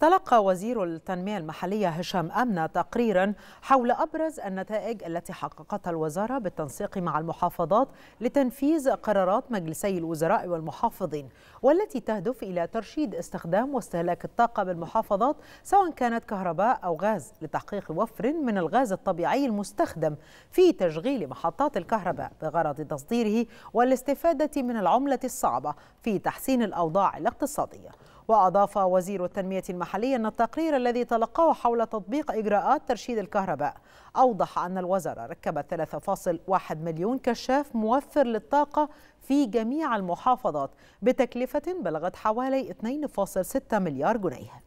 تلقى وزير التنمية المحلية هشام أمنة تقريرا حول أبرز النتائج التي حققتها الوزارة بالتنسيق مع المحافظات لتنفيذ قرارات مجلسي الوزراء والمحافظين والتي تهدف إلى ترشيد استخدام واستهلاك الطاقة بالمحافظات سواء كانت كهرباء أو غاز لتحقيق وفر من الغاز الطبيعي المستخدم في تشغيل محطات الكهرباء بغرض تصديره والاستفادة من العملة الصعبة في تحسين الأوضاع الاقتصادية وأضاف وزير التنمية المحلية أن التقرير الذي تلقاه حول تطبيق إجراءات ترشيد الكهرباء أوضح أن الوزارة ركبت 3.1 مليون كشاف موفر للطاقة في جميع المحافظات بتكلفة بلغت حوالي 2.6 مليار جنيه